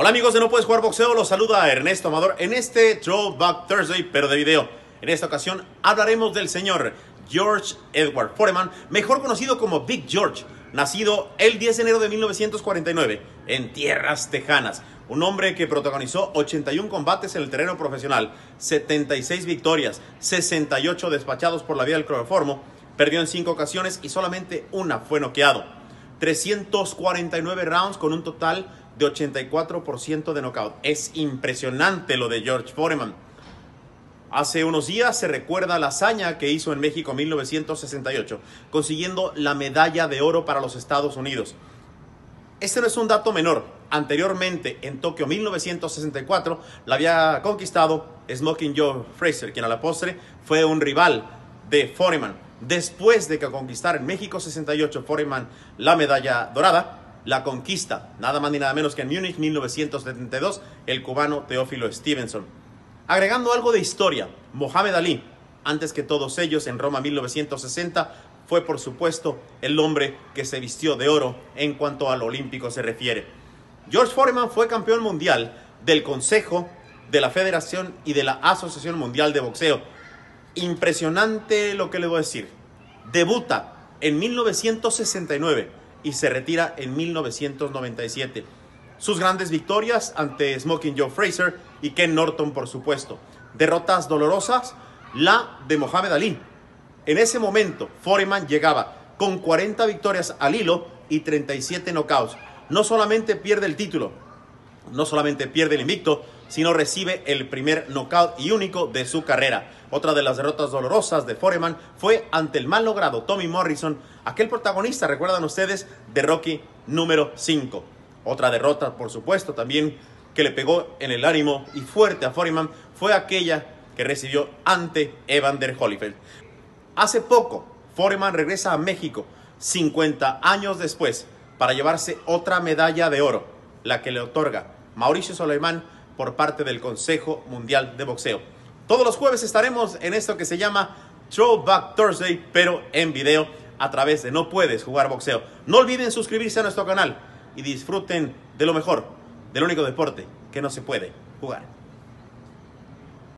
Hola amigos de No Puedes Jugar Boxeo, los saluda Ernesto Amador en este Throwback Thursday, pero de video. En esta ocasión hablaremos del señor George Edward Foreman, mejor conocido como Big George, nacido el 10 de enero de 1949 en tierras tejanas. Un hombre que protagonizó 81 combates en el terreno profesional, 76 victorias, 68 despachados por la vía del cloroformo, perdió en 5 ocasiones y solamente una fue noqueado. 349 rounds con un total de 84% de knockout. Es impresionante lo de George Foreman. Hace unos días se recuerda la hazaña que hizo en México en 1968, consiguiendo la medalla de oro para los Estados Unidos. Este no es un dato menor. Anteriormente, en Tokio 1964, la había conquistado Smoking Joe Fraser, quien a la postre fue un rival de Foreman. Después de que conquistara en México 68 Foreman la medalla dorada, la conquista, nada más ni nada menos que en Múnich 1972, el cubano Teófilo Stevenson. Agregando algo de historia, Mohamed Ali, antes que todos ellos en Roma 1960, fue por supuesto el hombre que se vistió de oro en cuanto al olímpico se refiere. George Foreman fue campeón mundial del Consejo, de la Federación y de la Asociación Mundial de Boxeo. Impresionante lo que le voy a decir. Debuta en 1969 y se retira en 1997. Sus grandes victorias ante Smoking Joe Fraser y Ken Norton, por supuesto. Derrotas dolorosas, la de Mohamed Ali. En ese momento, Foreman llegaba con 40 victorias al hilo y 37 knockouts. No solamente pierde el título, no solamente pierde el invicto, no recibe el primer knockout y único de su carrera. Otra de las derrotas dolorosas de Foreman fue ante el mal logrado Tommy Morrison, aquel protagonista, recuerdan ustedes, de Rocky número 5. Otra derrota, por supuesto, también que le pegó en el ánimo y fuerte a Foreman fue aquella que recibió ante Evander Holyfield. Hace poco, Foreman regresa a México 50 años después para llevarse otra medalla de oro, la que le otorga Mauricio Soleimán por parte del Consejo Mundial de Boxeo. Todos los jueves estaremos en esto que se llama Throwback Thursday, pero en video a través de No Puedes Jugar Boxeo. No olviden suscribirse a nuestro canal y disfruten de lo mejor, del único deporte que no se puede jugar.